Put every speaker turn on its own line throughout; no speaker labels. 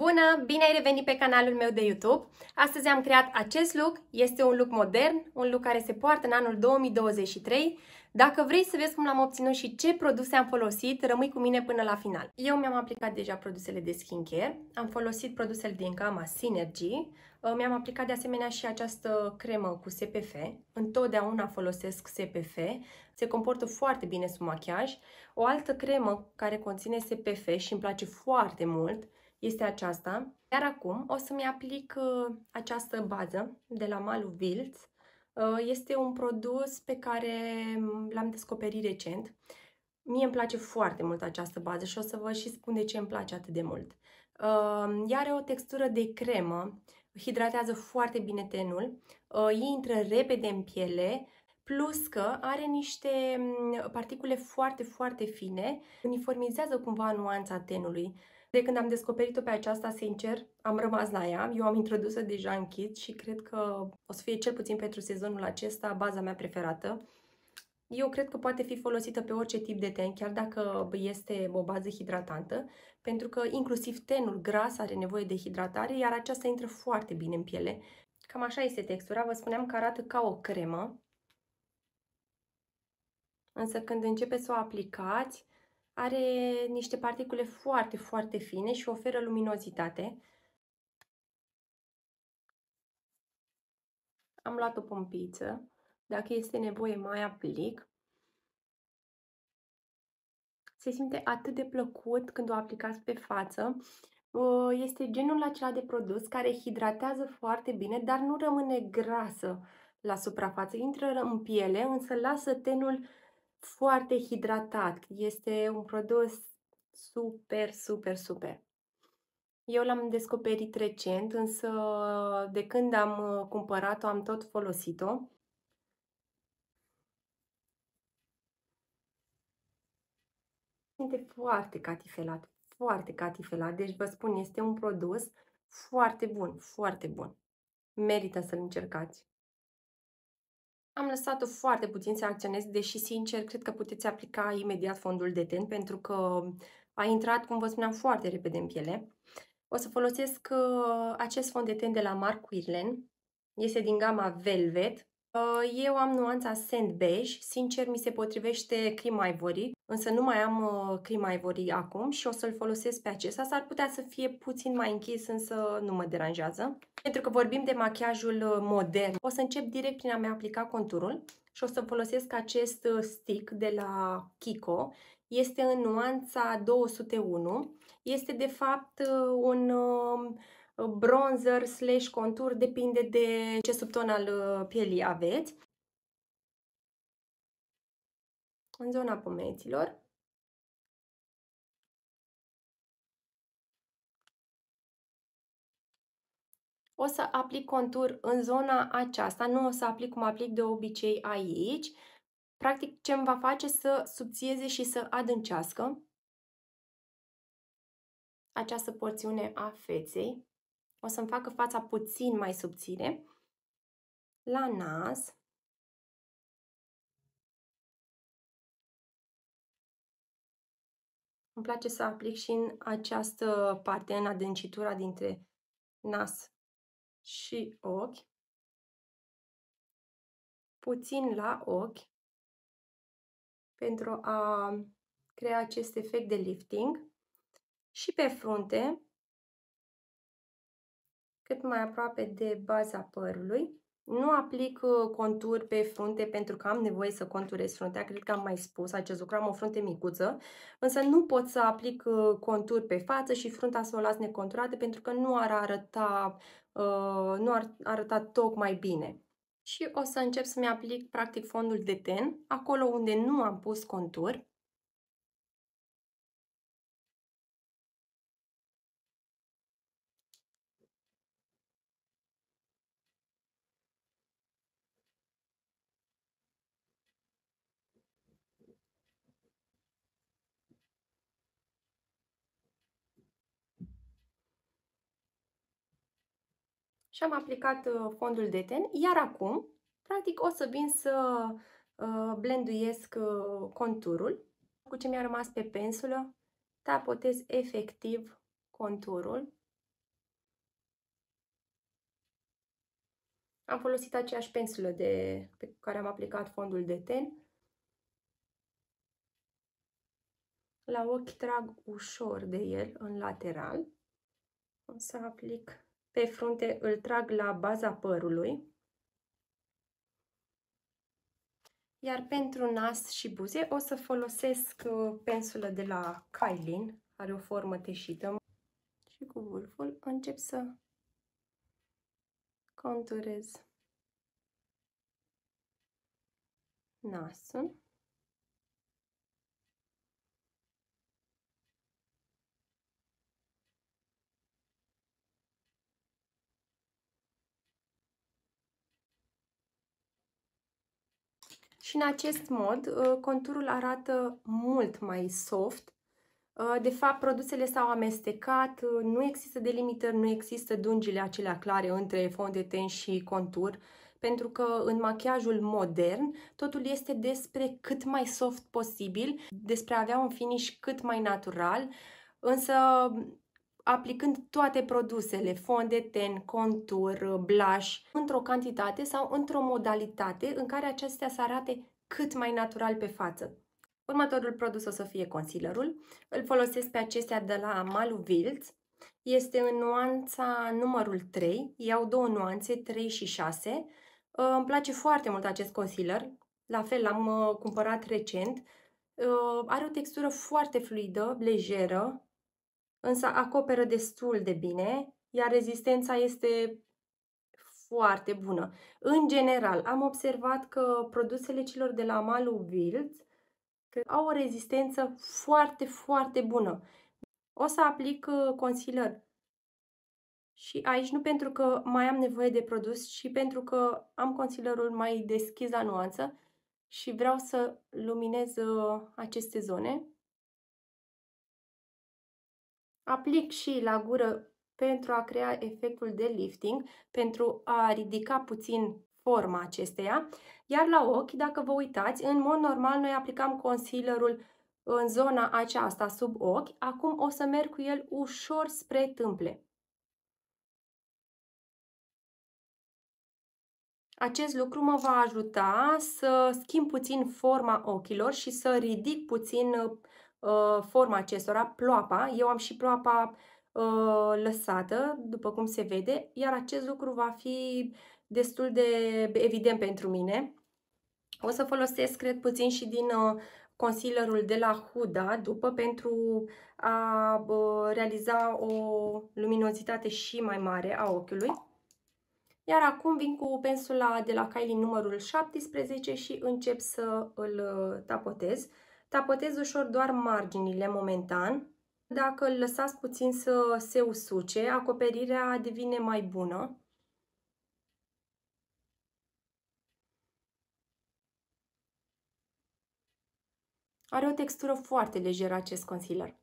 Bună, bine ai revenit pe canalul meu de YouTube! Astăzi am creat acest look, este un look modern, un look care se poartă în anul 2023. Dacă vrei să vezi cum l-am obținut și ce produse am folosit, rămâi cu mine până la final. Eu mi-am aplicat deja produsele de skincare, am folosit produsele din gama Synergy, uh, mi-am aplicat de asemenea și această cremă cu SPF, întotdeauna folosesc SPF, se comportă foarte bine sub machiaj, o altă cremă care conține SPF și îmi place foarte mult, este aceasta. Iar acum o să-mi aplic uh, această bază de la Malu Vilț. Uh, este un produs pe care mm, l-am descoperit recent. Mie îmi place foarte mult această bază și o să vă și spun de ce îmi place atât de mult. Ea uh, are o textură de cremă, hidratează foarte bine tenul, ei intră repede în piele, plus că are niște mm, particule foarte, foarte fine, uniformizează cumva nuanța tenului. De când am descoperit-o pe aceasta, sincer, am rămas la ea. Eu am introdus-o deja în kit și cred că o să fie cel puțin pentru sezonul acesta baza mea preferată. Eu cred că poate fi folosită pe orice tip de ten, chiar dacă este o bază hidratantă, pentru că inclusiv tenul gras are nevoie de hidratare, iar aceasta intră foarte bine în piele. Cam așa este textura, vă spuneam că arată ca o cremă, însă când începeți să o aplicați, are niște particule foarte, foarte fine și oferă luminozitate. Am luat o pompiță. Dacă este nevoie, mai aplic. Se simte atât de plăcut când o aplicați pe față. Este genul acela de produs care hidratează foarte bine, dar nu rămâne grasă la suprafață. Intră în piele, însă lasă tenul foarte hidratat. Este un produs super, super, super. Eu l-am descoperit recent, însă de când am uh, cumpărat-o am tot folosit-o. Este foarte catifelat, foarte catifelat. Deci vă spun, este un produs foarte bun, foarte bun. Merită să-l încercați. Am lăsat-o foarte puțin să acționez, deși, sincer, cred că puteți aplica imediat fondul de ten, pentru că a intrat, cum vă spuneam, foarte repede în piele. O să folosesc uh, acest fond de ten de la Marc Quirlen. Este din gama Velvet. Uh, eu am nuanța Sand Beige. Sincer, mi se potrivește Cream Ivory Însă nu mai am uh, crima ivorii acum și o să-l folosesc pe acesta. S-ar putea să fie puțin mai închis, însă nu mă deranjează. Pentru că vorbim de machiajul uh, modern, o să încep direct prin a mi aplica conturul și o să folosesc acest uh, stick de la Kiko. Este în nuanța 201. Este de fapt uh, un bronzer slash contur, depinde de ce subton al pielii aveți în zona pomeților. O să aplic contur în zona aceasta, nu o să aplic cum aplic de obicei aici. Practic ce îmi va face să subțieze și să adâncească această porțiune a feței. O să-mi facă fața puțin mai subțire. La nas, îmi place să aplic și în această parte, în adâncitura dintre nas și ochi. Puțin la ochi pentru a crea acest efect de lifting și pe frunte cât mai aproape de baza părului nu aplic uh, contur pe frunte pentru că am nevoie să conturez fruntea, cred că am mai spus acest lucru, am o frunte micuță, însă nu pot să aplic uh, contur pe față și frunta să o las neconturată pentru că nu ar arăta, uh, nu ar arăta tocmai bine. Și o să încep să-mi aplic practic fondul de ten, acolo unde nu am pus contur, și am aplicat uh, fondul de ten, iar acum, practic, o să vin să uh, blenduiesc uh, conturul. Cu ce mi-a rămas pe pensulă, tapotez efectiv conturul. Am folosit aceeași pensulă de, pe care am aplicat fondul de ten. La ochi trag ușor de el în lateral. O să aplic pe frunte îl trag la baza părului, iar pentru nas și buze o să folosesc uh, pensulă de la Kylie are o formă teșită și cu vârful încep să conturez nasul. și în acest mod uh, conturul arată mult mai soft. Uh, de fapt, produsele s-au amestecat, uh, nu există delimitări, nu există dungile acelea clare între fond de ten și contur, pentru că în machiajul modern totul este despre cât mai soft posibil, despre a avea un finish cât mai natural, însă aplicând toate produsele, fond de ten, contur, blush, într-o cantitate sau într-o modalitate în care acestea să arate cât mai natural pe față. Următorul produs o să fie concealerul. Îl folosesc pe acestea de la Malu Vilts. Este în nuanța numărul 3. Iau două nuanțe, 3 și 6. Ă, îmi place foarte mult acest concealer. La fel, l-am ă, cumpărat recent. Ă, are o textură foarte fluidă, lejeră, însă acoperă destul de bine, iar rezistența este foarte bună. În general, am observat că produsele celor de la Malu Wild au o rezistență foarte, foarte bună. O să aplic uh, concealer și aici nu pentru că mai am nevoie de produs, ci pentru că am concealerul mai deschis la nuanță și vreau să luminez uh, aceste zone. Aplic și la gură pentru a crea efectul de lifting, pentru a ridica puțin forma acesteia. Iar la ochi, dacă vă uitați, în mod normal noi aplicam concealerul în zona aceasta sub ochi. Acum o să merg cu el ușor spre tâmple. Acest lucru mă va ajuta să schimb puțin forma ochilor și să ridic puțin Uh, forma acestora, ploapa, eu am și ploapa uh, lăsată, după cum se vede, iar acest lucru va fi destul de evident pentru mine. O să folosesc, cred, puțin și din uh, concealerul de la Huda după pentru a realiza o luminozitate și mai mare a ochiului. Iar acum vin cu pensula de la Kylie numărul 17 și încep să îl tapotez. Tapătez ușor doar marginile momentan. Dacă îl lăsați puțin să se usuce, acoperirea devine mai bună. Are o textură foarte lejeră acest concealer.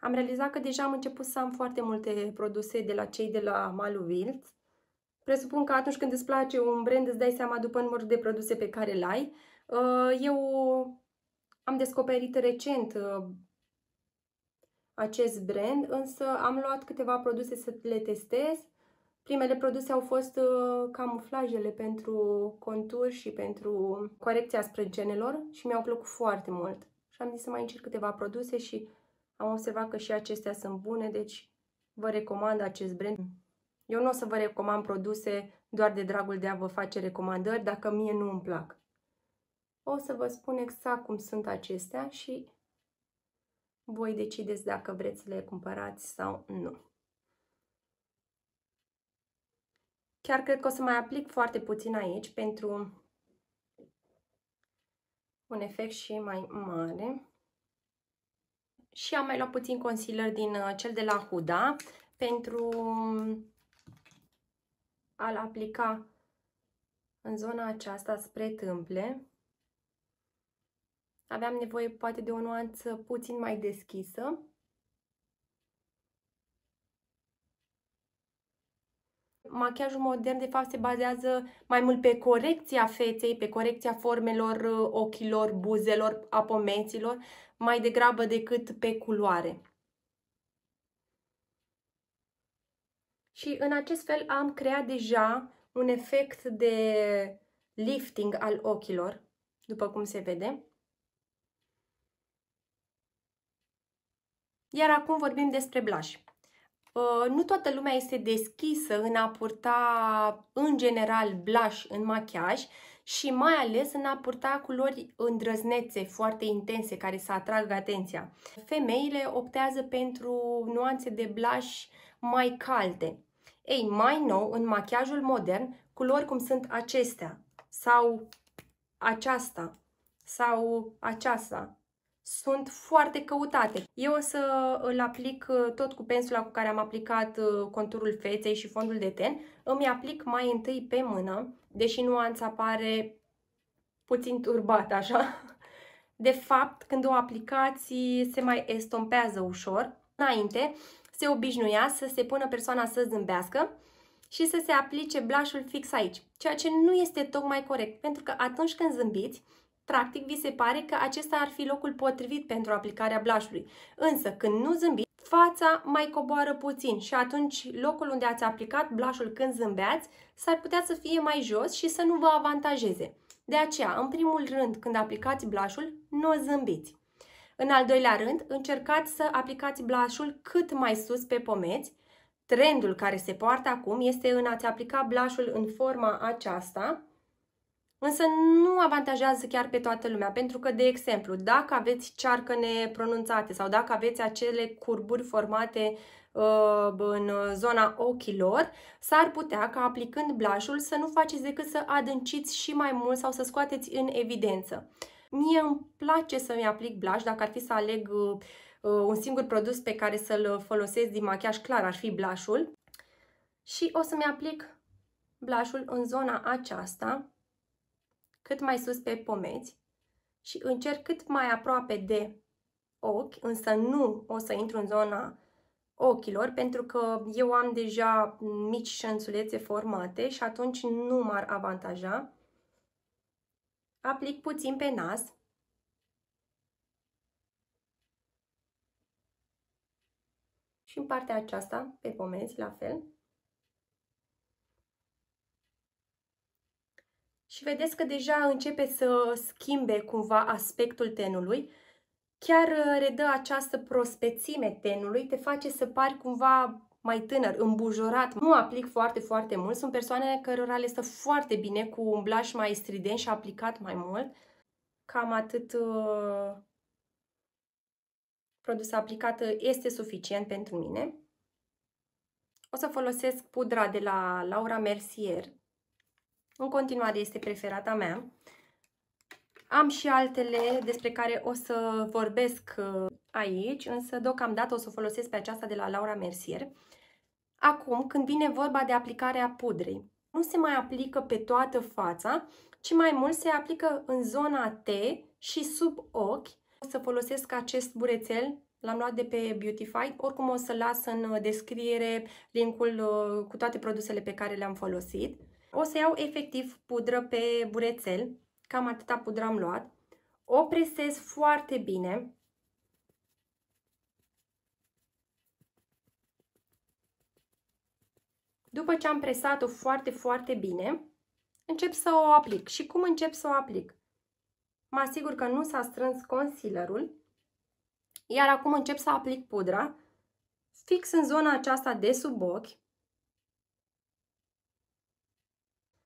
Am realizat că deja am început să am foarte multe produse de la cei de la Malu Wild. Presupun că atunci când îți place un brand îți dai seama după numărul de produse pe care îl ai, Uh, eu am descoperit recent uh, acest brand, însă am luat câteva produse să le testez. Primele produse au fost uh, camuflajele pentru contur și pentru corecția sprâncenelor și mi-au plăcut foarte mult. Și am zis să mai încerc câteva produse și am observat că și acestea sunt bune, deci vă recomand acest brand. Eu nu o să vă recomand produse doar de dragul de a vă face recomandări dacă mie nu îmi plac. O să vă spun exact cum sunt acestea și voi decideți dacă vreți să le cumpărați sau nu. Chiar cred că o să mai aplic foarte puțin aici pentru un efect și mai mare. Și am mai luat puțin concealer din uh, cel de la Huda pentru a-l aplica în zona aceasta spre tâmple. Aveam nevoie poate de o nuanță puțin mai deschisă. Machiajul modern, de fapt, se bazează mai mult pe corecția feței, pe corecția formelor uh, ochilor, buzelor, a mai degrabă decât pe culoare. Și în acest fel am creat deja un efect de lifting al ochilor, după cum se vede. Iar acum vorbim despre blaj. Uh, nu toată lumea este deschisă în a purta, în general, blaș în machiaj și mai ales în a purta culori îndrăznețe, foarte intense, care să atragă atenția. Femeile optează pentru nuanțe de blaș mai calde. Ei, mai nou, în machiajul modern, culori cum sunt acestea sau aceasta sau aceasta sunt foarte căutate. Eu o să îl aplic uh, tot cu pensula cu care am aplicat uh, conturul feței și fondul de ten. Îmi aplic mai întâi pe mână, deși nuanța pare puțin turbată așa. De fapt, când o aplicați, se mai estompează ușor. Înainte, se obișnuia să se pună persoana să zâmbească și să se aplice blașul fix aici, ceea ce nu este tocmai corect, pentru că atunci când zâmbiți, Practic, vi se pare că acesta ar fi locul potrivit pentru aplicarea blașului. Însă, când nu zâmbiți, fața mai coboară puțin și atunci locul unde ați aplicat blașul când zâmbeați s-ar putea să fie mai jos și să nu vă avantajeze. De aceea, în primul rând, când aplicați blașul, nu zâmbiți. În al doilea rând, încercați să aplicați blașul cât mai sus pe pomeți. Trendul care se poartă acum este în a-ți aplica blașul în forma aceasta, însă nu avantajează chiar pe toată lumea, pentru că, de exemplu, dacă aveți cearcăne pronunțate sau dacă aveți acele curburi formate uh, în zona ochilor, s-ar putea ca aplicând blașul să nu faceți decât să adânciți și mai mult sau să scoateți în evidență. Mie îmi place să-mi aplic blaș, dacă ar fi să aleg uh, uh, un singur produs pe care să-l folosesc din machiaj, clar ar fi blașul. Și o să-mi aplic blașul în zona aceasta, cât mai sus pe pomeți și încerc cât mai aproape de ochi, însă nu o să intru în zona ochilor pentru că eu am deja mici șanțulețe formate și atunci nu m-ar avantaja. Aplic puțin pe nas. Și în partea aceasta, pe pomezi, la fel. și vedeți că deja începe să schimbe cumva aspectul tenului. Chiar uh, redă această prospețime tenului, te face să pari cumva mai tânăr, îmbujorat. Nu aplic foarte, foarte mult. Sunt persoane cărora le stă foarte bine cu un blaș mai strident și aplicat mai mult. Cam atât uh, produs aplicat este suficient pentru mine. O să folosesc pudra de la Laura Mercier în continuare este preferata mea. Am și altele despre care o să vorbesc uh, aici, însă deocamdată o să folosesc pe aceasta de la Laura Mercier. Acum, când vine vorba de aplicarea pudrei, nu se mai aplică pe toată fața, ci mai mult se aplică în zona T și sub ochi. O să folosesc acest burețel, l-am luat de pe Beautify, oricum o să las în uh, descriere linkul uh, cu toate produsele pe care le-am folosit. O să iau efectiv pudră pe burețel, cam atâta pudră am luat. O presez foarte bine. După ce am presat-o foarte, foarte bine, încep să o aplic. Și cum încep să o aplic? Mă asigur că nu s-a strâns concealerul, iar acum încep să aplic pudra fix în zona aceasta de sub ochi,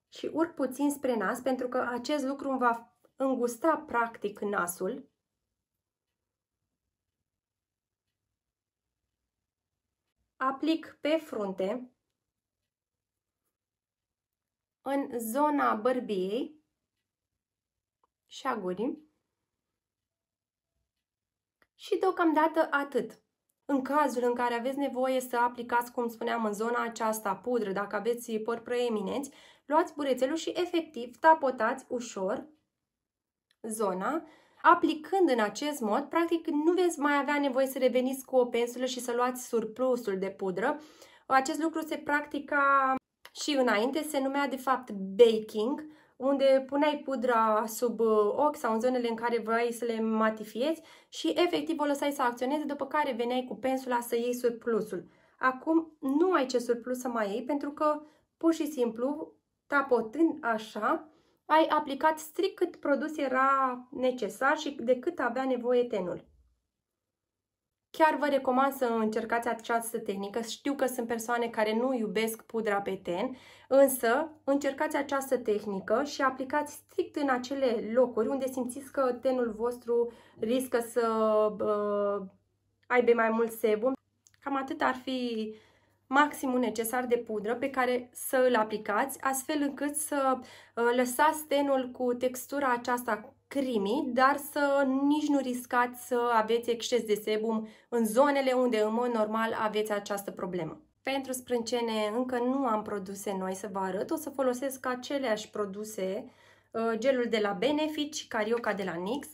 și urc puțin spre nas pentru că acest lucru îmi va îngusta practic nasul. Aplic pe frunte, în zona bărbiei și a gurii. Și deocamdată atât. În cazul în care aveți nevoie să aplicați, cum spuneam, în zona aceasta pudră, dacă aveți păr preeminenți, Luați burețelul și efectiv tapotați ușor zona, aplicând în acest mod, practic nu veți mai avea nevoie să reveniți cu o pensulă și să luați surplusul de pudră. Acest lucru se practica și înainte, se numea de fapt baking, unde puneai pudra sub ochi sau în zonele în care vrei să le matifiezi și efectiv o lăsai să acționeze, după care veneai cu pensula să iei surplusul. Acum nu ai ce surplus să mai iei pentru că pur și simplu tapotând așa, ai aplicat strict cât produs era necesar și de cât avea nevoie tenul. Chiar vă recomand să încercați această tehnică. Știu că sunt persoane care nu iubesc pudra pe ten, însă încercați această tehnică și aplicați strict în acele locuri unde simțiți că tenul vostru riscă să uh, aibă mai mult sebum. Cam atât ar fi maximul necesar de pudră pe care să îl aplicați, astfel încât să uh, lăsați tenul cu textura aceasta crimi, dar să nici nu riscați să aveți exces de sebum în zonele unde în mod normal aveți această problemă. Pentru sprâncene încă nu am produse noi să vă arăt, o să folosesc aceleași produse, uh, gelul de la Benefit și carioca de la NYX,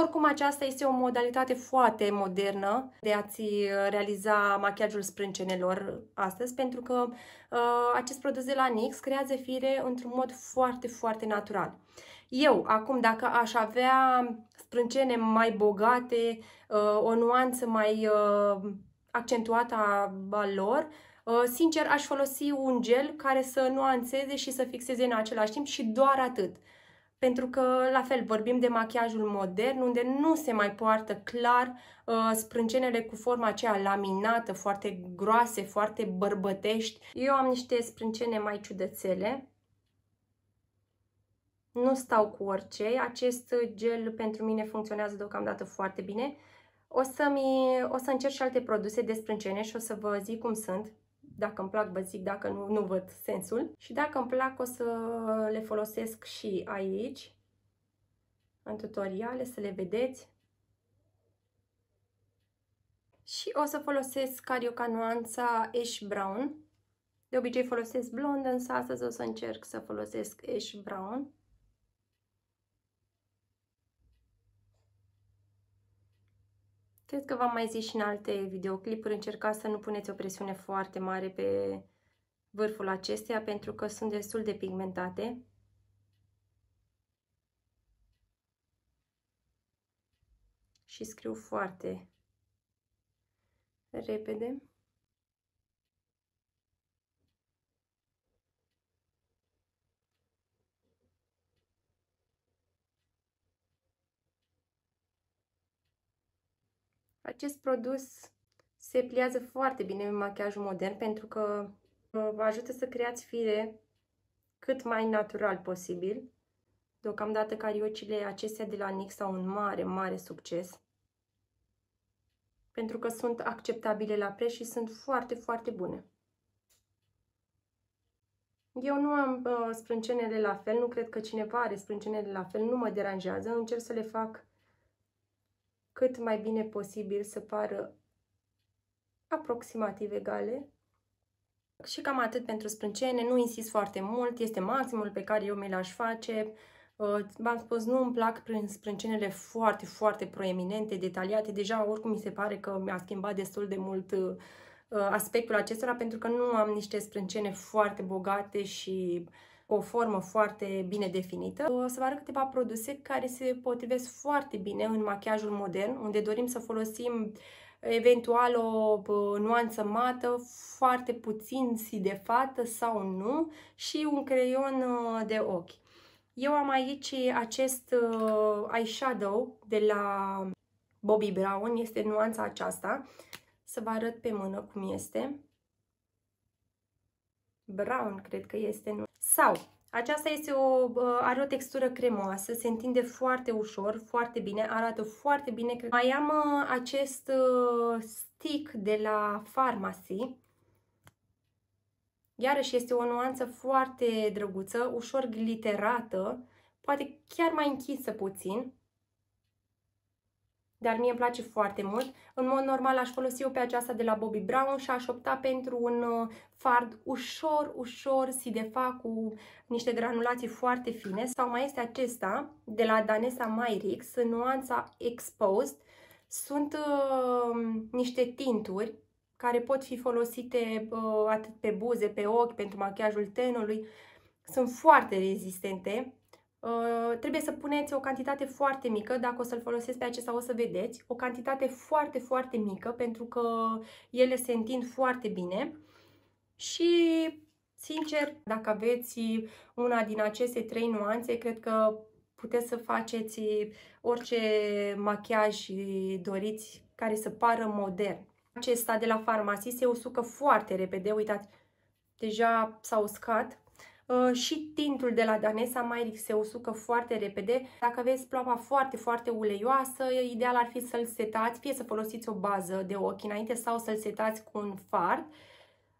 oricum, aceasta este o modalitate foarte modernă de a-ți uh, realiza machiajul sprâncenelor astăzi, pentru că uh, acest produs de la NYX creează fire într-un mod foarte, foarte natural. Eu, acum, dacă aș avea sprâncene mai bogate, uh, o nuanță mai uh, accentuată a, a lor, uh, Sincer, aș folosi un gel care să nuanțeze și să fixeze în același timp și doar atât pentru că, la fel, vorbim de machiajul modern, unde nu se mai poartă clar uh, sprâncenele cu forma aceea laminată, foarte groase, foarte bărbătești. Eu am niște sprâncene mai ciudățele. Nu stau cu orice. Acest gel pentru mine funcționează deocamdată foarte bine. O să, mi, o să încerc și alte produse de sprâncene și o să vă zic cum sunt dacă îmi plac, vă zic, dacă nu, nu văd sensul. Și dacă îmi plac, o să le folosesc și aici, în tutoriale, să le vedeți. Și o să folosesc Carioca nuanța Ash Brown. De obicei folosesc blond, însă astăzi o să încerc să folosesc Ash Brown. Cred că v-am mai zis și în alte videoclipuri, încercați să nu puneți o presiune foarte mare pe vârful acesteia pentru că sunt destul de pigmentate. Și scriu foarte repede. Acest produs se pliază foarte bine în machiajul modern pentru că uh, vă ajută să creați fire cât mai natural posibil. Deocamdată cariocile acestea de la NYX au un mare, mare succes pentru că sunt acceptabile la preț și sunt foarte, foarte bune. Eu nu am uh, sprâncenele la fel, nu cred că cineva are sprâncenele la fel, nu mă deranjează, încerc să le fac cât mai bine posibil să pară aproximativ egale. Și cam atât pentru sprâncene, nu insist foarte mult, este maximul pe care eu mi l-aș face. Uh, v-am spus, nu îmi plac sprâncenele foarte, foarte proeminente, detaliate. Deja oricum mi se pare că mi-a schimbat destul de mult uh, aspectul acestora pentru că nu am niște sprâncene foarte bogate și uh, o formă foarte bine definită. O să vă arăt câteva produse care se potrivesc foarte bine în machiajul modern, unde dorim să folosim eh, eventual o nuanță mată, foarte puțin sidefată sau nu și un creion eh, de ochi. Eu am aici acest eh, eyeshadow de la Bobbi Brown, este nuanța aceasta. Să vă arăt pe mână cum este. Brown, cred că este. Nu? Sau, aceasta este o, are o textură cremoasă, se întinde foarte ușor, foarte bine, arată foarte bine. Mai am ă, acest ă, stick de la Pharmacy. Iarăși este o nuanță foarte drăguță, ușor gliterată, poate chiar mai închisă puțin dar mie îmi place foarte mult. În mod normal aș folosi eu pe aceasta de la Bobbi Brown și aș opta pentru un uh, fard ușor, ușor sidefa cu niște granulații foarte fine. Sau mai este acesta de la Danesa Myrix în nuanța Exposed. Sunt uh, niște tinturi care pot fi folosite uh, atât pe buze, pe ochi, pentru machiajul tenului. Sunt foarte rezistente Uh, trebuie să puneți o cantitate foarte mică, dacă o să-l folosesc pe acesta o să vedeți, o cantitate foarte, foarte mică pentru că ele se întind foarte bine și sincer, dacă aveți una din aceste trei nuanțe, cred că puteți să faceți orice machiaj doriți care să pară modern. Acesta de la farmacie se usucă foarte repede, uitați, deja s-a uscat, Uh, și tintul de la Danesa Maieric se usucă foarte repede. Dacă aveți ploapa foarte, foarte uleioasă, ideal ar fi să-l setați, fie să folosiți o bază de ochi înainte sau să-l setați cu un fard.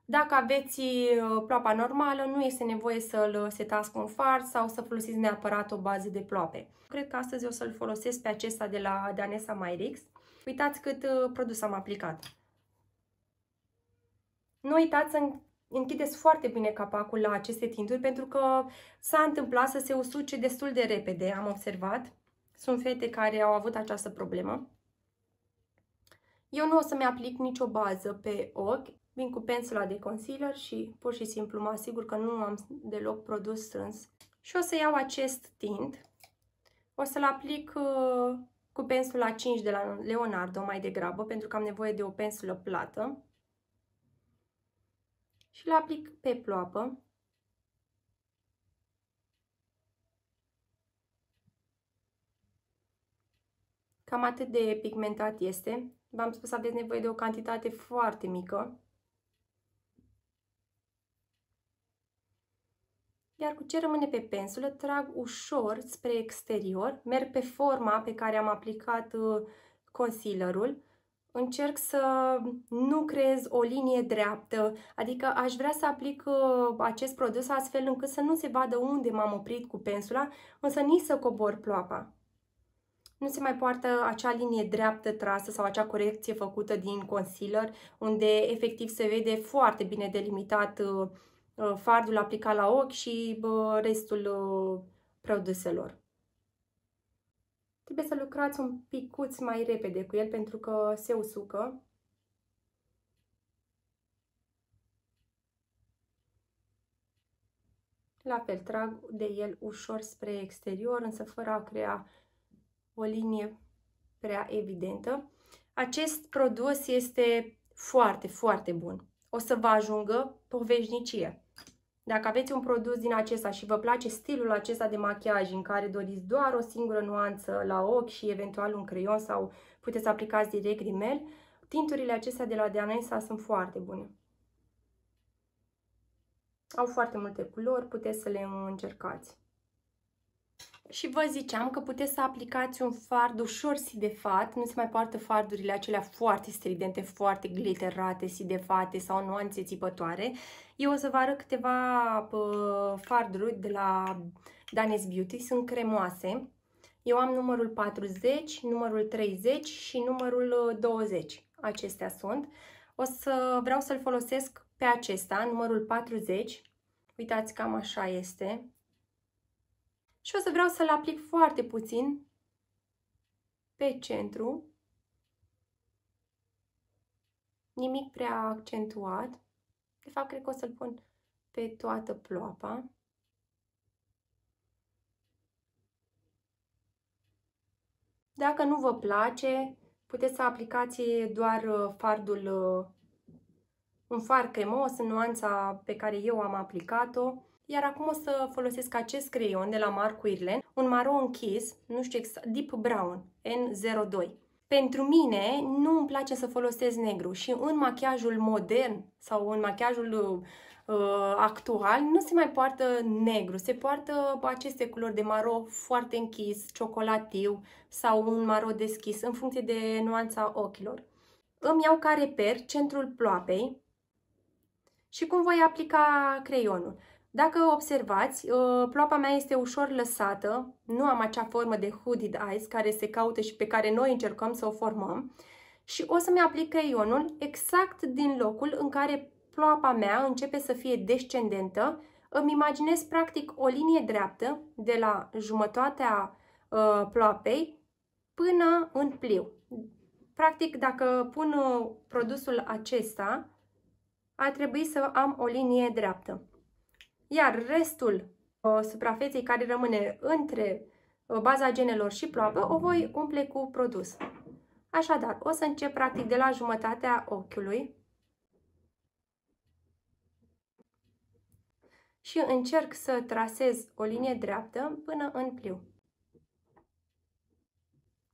Dacă aveți uh, ploapa normală, nu este nevoie să-l setați cu un fard sau să folosiți neapărat o bază de ploape. Cred că astăzi o să-l folosesc pe acesta de la Danesa Myrix. Uitați cât uh, produs am aplicat. Nu uitați să închideți foarte bine capacul la aceste tinturi pentru că s-a întâmplat să se usuce destul de repede, am observat. Sunt fete care au avut această problemă. Eu nu o să-mi aplic nicio bază pe ochi, vin cu pensula de concealer și pur și simplu mă asigur că nu am deloc produs strâns. Și o să iau acest tint, o să-l aplic uh, cu pensula 5 de la Leonardo mai degrabă, pentru că am nevoie de o pensulă plată și îl aplic pe ploapă. Cam atât de pigmentat este. V-am spus aveți nevoie de o cantitate foarte mică. Iar cu ce rămâne pe pensulă, trag ușor spre exterior, merg pe forma pe care am aplicat uh, concealerul încerc să nu creez o linie dreaptă, adică aș vrea să aplic uh, acest produs astfel încât să nu se vadă unde m-am oprit cu pensula, însă nici să cobor ploapa. Nu se mai poartă acea linie dreaptă trasă sau acea corecție făcută din concealer, unde efectiv se vede foarte bine delimitat uh, uh, fardul aplicat la ochi și restul produselor. Trebuie să lucrați un picuț mai repede cu el pentru că se usucă. La fel, trag de el ușor spre exterior, însă fără a crea o linie prea evidentă. Acest produs este foarte, foarte bun. O să vă ajungă pe o veșnicie. Dacă aveți un produs din acesta și vă place stilul acesta de machiaj în care doriți doar o singură nuanță la ochi și eventual un creion sau puteți aplicați direct rimel, tinturile acestea de la Dianesa sunt foarte bune. Au foarte multe culori, puteți să le încercați și vă ziceam că puteți să aplicați un fard ușor sidefat, nu se mai poartă fardurile acelea foarte stridente, foarte glitterate, sidefate sau nuanțe țipătoare. Eu o să vă arăt câteva farduri de la Danes Beauty, sunt cremoase. Eu am numărul 40, numărul 30 și numărul 20. Ă, Acestea sunt. O să vreau să-l folosesc pe acesta, numărul 40. Uitați, cam așa este și o să vreau să-l aplic foarte puțin pe centru. Nimic prea accentuat. De fapt, cred că o să-l pun pe toată ploapa. Dacă nu vă place, puteți să aplicați doar uh, fardul, uh, un far cremos în nuanța pe care eu am aplicat-o iar acum o să folosesc acest creion de la Marc Wirlen, un maro închis, nu știu exact, Deep Brown, N02. Pentru mine nu îmi place să folosesc negru și în machiajul modern sau în machiajul uh, actual nu se mai poartă negru, se poartă aceste culori de maro foarte închis, ciocolatiu sau un maro deschis în funcție de nuanța ochilor. Îmi iau ca reper centrul ploapei și cum voi aplica creionul. Dacă observați, uh, ploapa mea este ușor lăsată, nu am acea formă de hooded eyes care se caută și pe care noi încercăm să o formăm și o să-mi aplic creionul exact din locul în care ploapa mea începe să fie descendentă. Îmi imaginez practic o linie dreaptă de la jumătatea uh, ploapei până în pliu. Practic, dacă pun uh, produsul acesta, ar trebui să am o linie dreaptă iar restul uh, suprafeței care rămâne între uh, baza genelor și ploapă o voi umple cu produs. Așadar, o să încep practic de la jumătatea ochiului și încerc să trasez o linie dreaptă până în pliu.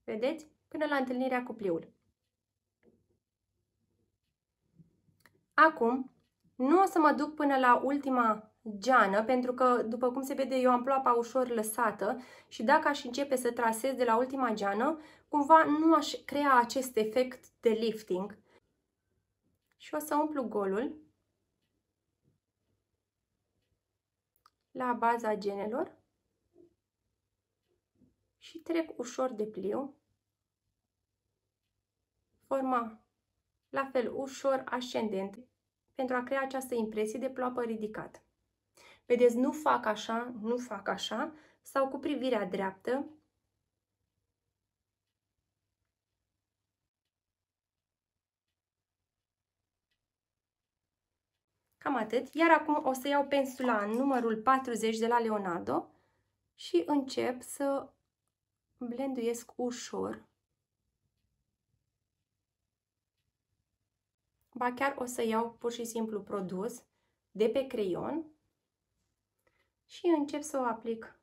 Vedeți? Până la întâlnirea cu pliul. Acum, nu o să mă duc până la ultima geană, pentru că, după cum se vede, eu am ploapa ușor lăsată și dacă aș începe să trasez de la ultima geană, cumva nu aș crea acest efect de lifting. Și o să umplu golul la baza genelor și trec ușor de pliu, forma la fel ușor ascendent pentru a crea această impresie de ploapă ridicată. Vedeți, nu fac așa, nu fac așa, sau cu privirea dreaptă. Cam atât. Iar acum o să iau pensula numărul 40 de la Leonardo și încep să blenduiesc ușor. Ba chiar o să iau pur și simplu produs de pe creion și încep să o aplic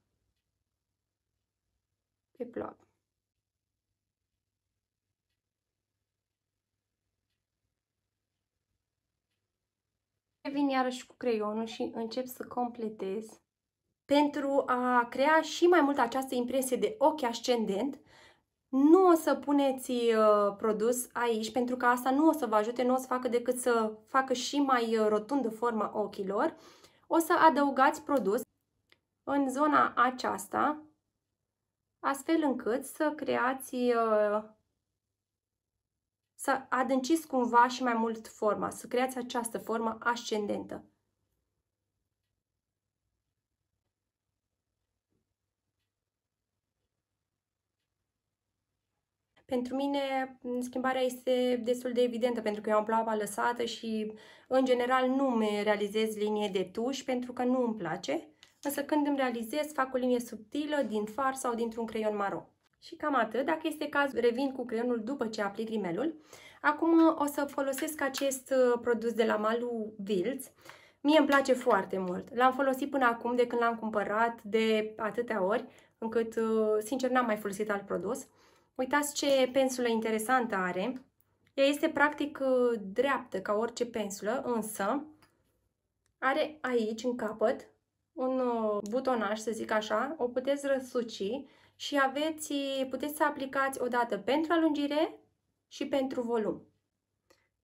pe ploapă. Vin iarăși cu creionul și încep să completez pentru a crea și mai mult această impresie de ochi ascendent, nu o să puneți uh, produs aici, pentru că asta nu o să vă ajute, nu o să facă decât să facă și mai uh, rotundă forma ochilor. O să adăugați produs în zona aceasta, astfel încât să creați, uh, să adânciți cumva și mai mult forma, să creați această formă ascendentă. Pentru mine schimbarea este destul de evidentă pentru că eu am plapa lăsată și în general nu mi realizez linie de tuș pentru că nu îmi place însă când îmi realizez, fac o linie subtilă din far sau dintr-un creion maro. Și cam atât. Dacă este caz, revin cu creionul după ce aplic rimelul. Acum o să folosesc acest uh, produs de la Malu Wilds. Mie îmi place foarte mult. L-am folosit până acum de când l-am cumpărat de atâtea ori, încât, uh, sincer, n-am mai folosit alt produs. Uitați ce pensulă interesantă are. Ea este practic uh, dreaptă, ca orice pensulă, însă are aici, în capăt, un uh, butonaj, să zic așa, o puteți răsuci și aveți, puteți să aplicați odată pentru alungire și pentru volum.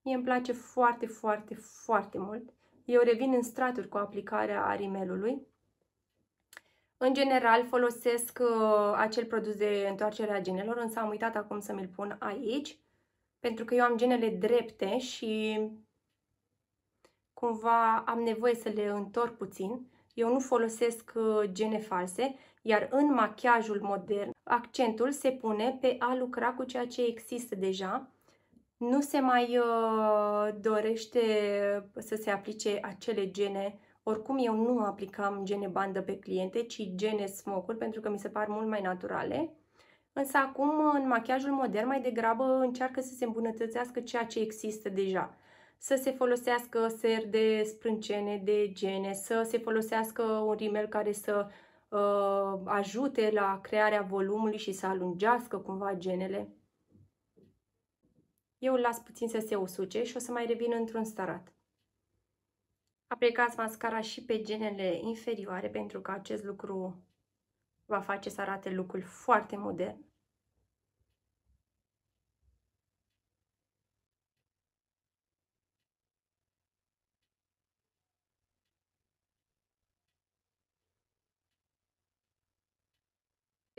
Mie îmi place foarte, foarte, foarte mult. Eu revin în straturi cu aplicarea arimelului. În general folosesc uh, acel produs de întoarcere a genelor, însă am uitat acum să mi-l pun aici, pentru că eu am genele drepte și cumva am nevoie să le întorc puțin eu nu folosesc uh, gene false, iar în machiajul modern accentul se pune pe a lucra cu ceea ce există deja. Nu se mai uh, dorește să se aplice acele gene. Oricum eu nu aplicam gene bandă pe cliente, ci gene smoke pentru că mi se par mult mai naturale. Însă acum, în machiajul modern, mai degrabă încearcă să se îmbunătățească ceea ce există deja să se folosească ser de sprâncene, de gene, să se folosească un rimel care să uh, ajute la crearea volumului și să alungească cumva genele. Eu îl las puțin să se usuce și o să mai revin într-un starat. Aplicați mascara și pe genele inferioare pentru că acest lucru va face să arate lucrul foarte modern.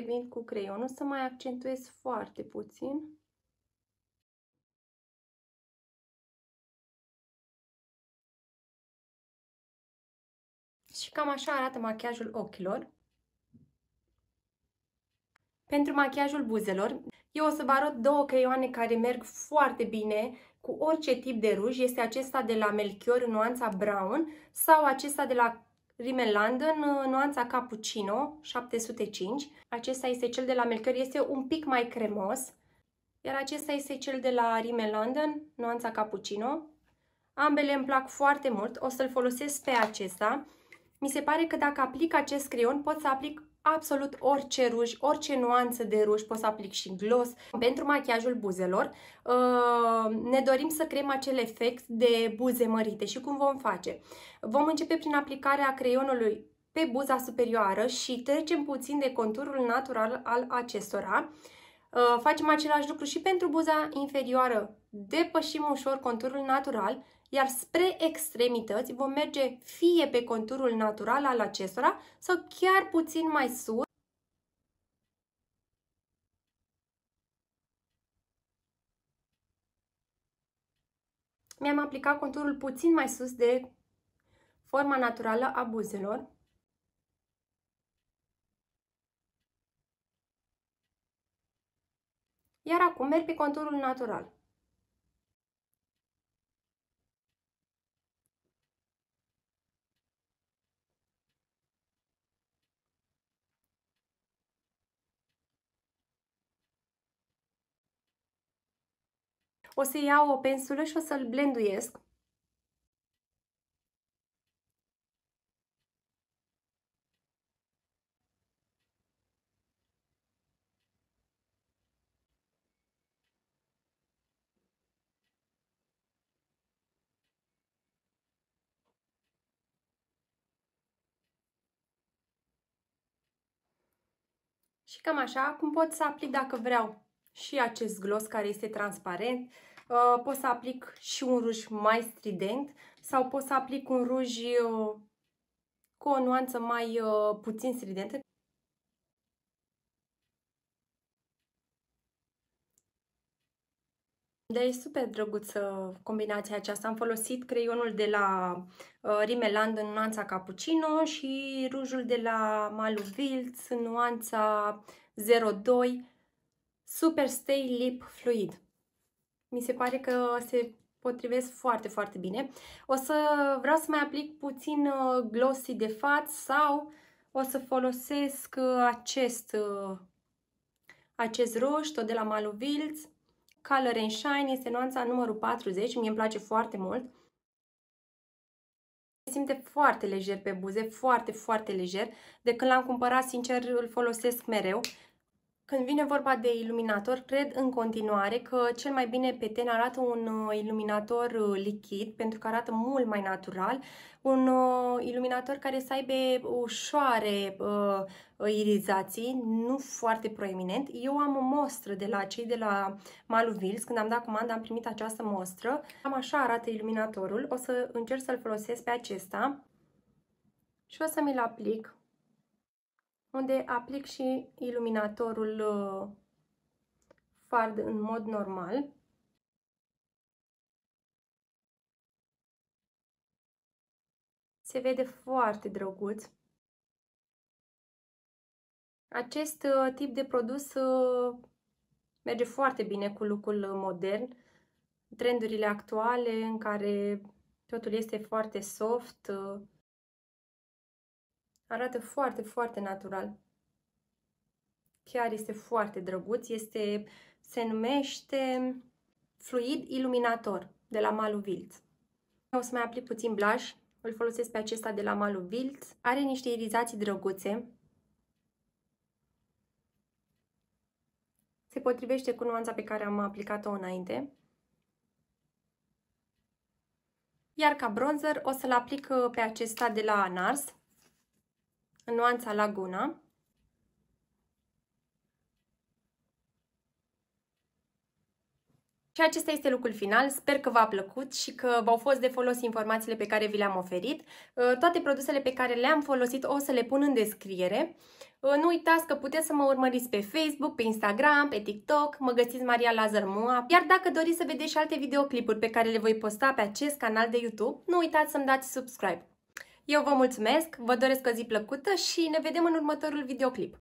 vin cu creionul, să mai accentuez foarte puțin. Și cam așa arată machiajul ochilor. Pentru machiajul buzelor, eu o să vă arăt două creioane care merg foarte bine cu orice tip de ruj. Este acesta de la Melchior nuanța brown sau acesta de la Rimmel London, uh, nuanța Cappuccino 705. Acesta este cel de la Melchior, este un pic mai cremos. Iar acesta este cel de la Rimmel London, nuanța Cappuccino. Ambele îmi plac foarte mult, o să-l folosesc pe acesta. Mi se pare că dacă aplic acest creion pot să aplic absolut orice ruj, orice nuanță de ruj, pot să aplic și gloss. Pentru machiajul buzelor uh, ne dorim să creăm acel efect de buze mărite și cum vom face? Vom începe prin aplicarea creionului pe buza superioară și trecem puțin de conturul natural al acestora. Uh, facem același lucru și pentru buza inferioară, depășim ușor conturul natural iar spre extremități vom merge fie pe conturul natural al acestora sau chiar puțin mai sus, Mi-am aplicat conturul puțin mai sus de forma naturală a buzelor. Iar acum merg pe conturul natural. O să iau o pensulă și o să-l blenduiesc. Și cam așa, Cum pot să aplic dacă vreau și acest gloss care este transparent. Uh, pot să aplic și un ruj mai strident sau pot să aplic un ruj uh, cu o nuanță mai uh, puțin stridentă. Da, e super drăguță combinația aceasta. Am folosit creionul de la uh, Rimeland în nuanța Cappuccino și rujul de la Malu Vilts în nuanța 02. Super Stay Lip Fluid. Mi se pare că se potrivesc foarte, foarte bine. O să vreau să mai aplic puțin uh, glossy de față sau o să folosesc uh, acest, uh, acest roșu, tot de la Maluvilz. Color and Shine este nuanța numărul 40, mie îmi place foarte mult. Se Simte foarte lejer pe buze, foarte, foarte lejer. De când l-am cumpărat, sincer, îl folosesc mereu când vine vorba de iluminator, cred în continuare că cel mai bine pe ten arată un uh, iluminator uh, lichid, pentru că arată mult mai natural, un uh, iluminator care să aibă ușoare uh, irizații, nu foarte proeminent. Eu am o mostră de la cei de la Maluvils, când am dat comanda am primit această mostră. Am așa arată iluminatorul, o să încerc să-l folosesc pe acesta și o să mi-l aplic unde aplic și iluminatorul uh, fard în mod normal. Se vede foarte drăguț. Acest uh, tip de produs uh, merge foarte bine cu lucrul modern, trendurile actuale în care totul este foarte soft, Arată foarte, foarte natural. Chiar este foarte drăguț. Este, se numește fluid iluminator de la Malu Vilt. O să mai aplic puțin blush. Îl folosesc pe acesta de la Malu Vilt. Are niște irizații drăguțe. Se potrivește cu nuanța pe care am aplicat-o înainte. Iar ca bronzer o să-l aplic uh, pe acesta de la NARS în nuanța Laguna. Și acesta este lucrul final. Sper că v-a plăcut și că v-au fost de folos informațiile pe care vi le-am oferit. Uh, toate produsele pe care le-am folosit o să le pun în descriere. Uh, nu uitați că puteți să mă urmăriți pe Facebook, pe Instagram, pe TikTok, mă găsiți Maria Lazar Mua. Iar dacă doriți să vedeți și alte videoclipuri pe care le voi posta pe acest canal de YouTube, nu uitați să-mi dați subscribe. Eu vă mulțumesc, vă doresc o zi plăcută și ne vedem în următorul videoclip.